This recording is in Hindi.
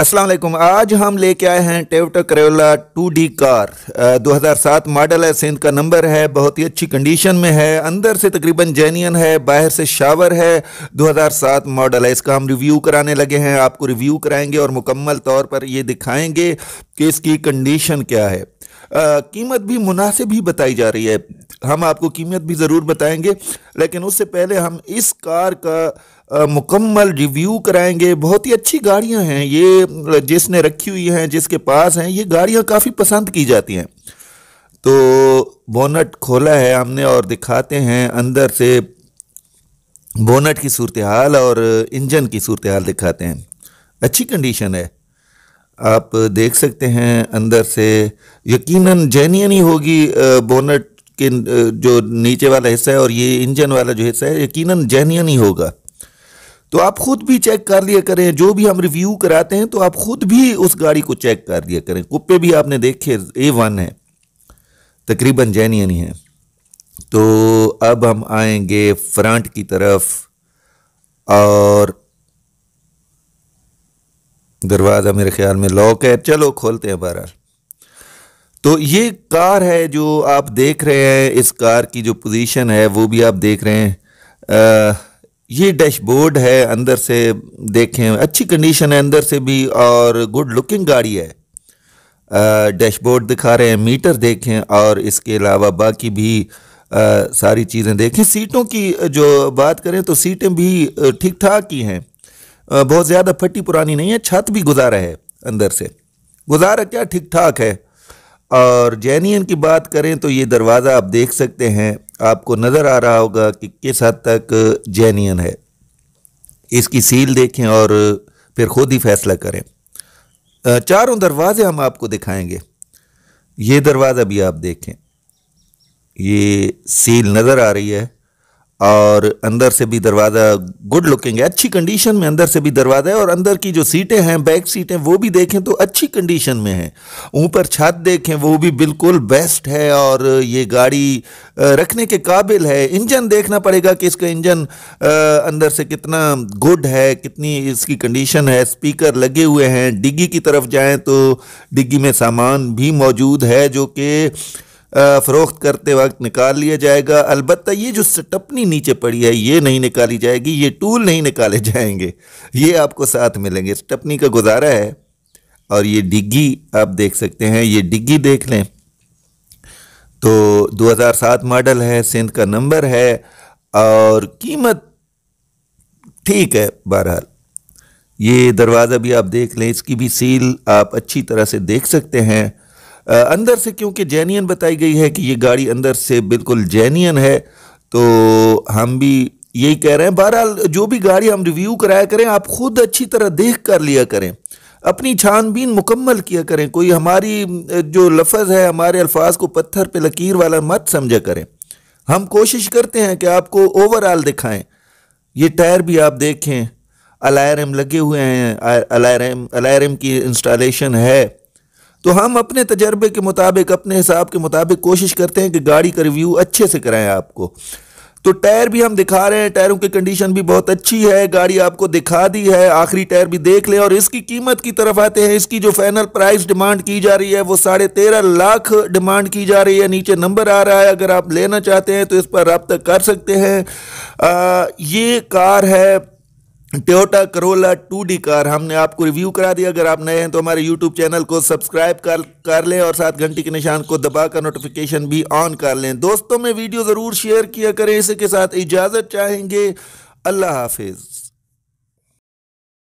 असलम आज हम लेके आए हैं टेवटा करेला 2D कार 2007 मॉडल है सिंध का नंबर है बहुत ही अच्छी कंडीशन में है अंदर से तकरीबन जेनियन है बाहर से शावर है 2007 मॉडल है इसका हम रिव्यू कराने लगे हैं आपको रिव्यू कराएंगे और मुकम्मल तौर पर ये दिखाएंगे कि इसकी कंडीशन क्या है कीमत भी मुनासिब ही बताई जा रही है हम आपको कीमत भी ज़रूर बताएंगे लेकिन उससे पहले हम इस कार का मुकम्मल रिव्यू कराएंगे बहुत ही अच्छी गाड़ियां हैं ये जिसने रखी हुई हैं जिसके पास हैं ये गाड़ियां काफ़ी पसंद की जाती हैं तो बोनट खोला है हमने और दिखाते हैं अंदर से बोनट की सूरत हाल और इंजन की सूरत हाल दिखाते हैं अच्छी कंडीशन है आप देख सकते हैं अंदर से यकीनन जैनियन ही होगी बोनट के जो नीचे वाला हिस्सा है और ये इंजन वाला जो हिस्सा है यकीनन जैनियन ही होगा तो आप खुद भी चेक कर लिया करें जो भी हम रिव्यू कराते हैं तो आप खुद भी उस गाड़ी को चेक कर लिया करें कुप्पे भी आपने देखे ए वन है तकरीबन जैनियन ही है तो अब हम आएंगे फ्रंट की तरफ और दरवाज़ा मेरे ख्याल में लॉक है चलो खोलते हैं बहरहाल तो ये कार है जो आप देख रहे हैं इस कार की जो पोजीशन है वो भी आप देख रहे हैं आ, ये डैशबोर्ड है अंदर से देखें अच्छी कंडीशन है अंदर से भी और गुड लुकिंग गाड़ी है डैशबोर्ड दिखा रहे हैं मीटर देखें और इसके अलावा बाकी भी आ, सारी चीज़ें देखें सीटों की जो बात करें तो सीटें भी ठीक ठाक ही हैं बहुत ज़्यादा फटी पुरानी नहीं है छत भी गुजारा है अंदर से गुजारा क्या ठीक ठाक है और जैनियन की बात करें तो ये दरवाज़ा आप देख सकते हैं आपको नज़र आ रहा होगा कि किस हद तक जैनियन है इसकी सील देखें और फिर खुद ही फैसला करें चारों दरवाजे हम आपको दिखाएंगे ये दरवाज़ा भी आप देखें ये सील नज़र आ रही है और अंदर से भी दरवाज़ा गुड लुकिंग है अच्छी कंडीशन में अंदर से भी दरवाज़ा है और अंदर की जो सीटें हैं बैक सीटें वो भी देखें तो अच्छी कंडीशन में हैं ऊपर छत देखें वो भी बिल्कुल बेस्ट है और ये गाड़ी रखने के काबिल है इंजन देखना पड़ेगा कि इसका इंजन अंदर से कितना गुड है कितनी इसकी कंडीशन है स्पीकर लगे हुए हैं डिग्गी की तरफ जाएँ तो डिग्गी में सामान भी मौजूद है जो कि फ़रोख्त करते वक्त निकाल लिया जाएगा अलबत् ये जो सटपनी नीचे पड़ी है ये नहीं निकाली जाएगी ये टूल नहीं निकाले जाएंगे ये आपको साथ मिलेंगे सटपनी का गुजारा है और ये डिग्गी आप देख सकते हैं ये डिग्गी देख लें तो 2007 मॉडल है सिंध का नंबर है और कीमत ठीक है बहरहाल ये दरवाज़ा भी आप देख लें इसकी भी सील आप अच्छी तरह से देख सकते हैं अंदर से क्योंकि जैनियन बताई गई है कि ये गाड़ी अंदर से बिल्कुल जैनियन है तो हम भी यही कह रहे हैं बहरहाल जो भी गाड़ी हम रिव्यू कराया करें आप खुद अच्छी तरह देख कर लिया करें अपनी छानबीन मुकम्मल किया करें कोई हमारी जो लफज है हमारे अल्फाज को पत्थर पे लकीर वाला मत समझा करें हम कोशिश करते हैं कि आपको ओवरऑल दिखाएं ये टायर भी आप देखें अलायरम लगे हुए हैं अलायरम अलायरम की इंस्टॉलेशन है तो हम अपने तजर्बे के मुताबिक अपने हिसाब के मुताबिक कोशिश करते हैं कि गाड़ी का रिव्यू अच्छे से कराएं आपको तो टायर भी हम दिखा रहे हैं टायरों की कंडीशन भी बहुत अच्छी है गाड़ी आपको दिखा दी है आखिरी टायर भी देख लें और इसकी कीमत की तरफ आते हैं इसकी जो फाइनल प्राइस डिमांड की जा रही है वो साढ़े तेरह लाख डिमांड की जा रही है नीचे नंबर आ रहा है अगर आप लेना चाहते हैं तो इस पर रबता कर सकते हैं आ, ये कार है Toyota Corolla two D car हमने आपको रिव्यू करा दिया अगर आप नए हैं तो हमारे यूट्यूब चैनल को सब्सक्राइब कर कर लें और साथ घंटी के निशान को दबा कर नोटिफिकेशन भी ऑन कर लें दोस्तों में वीडियो ज़रूर शेयर किया करें इसी के साथ इजाज़त चाहेंगे अल्लाह हाफिज़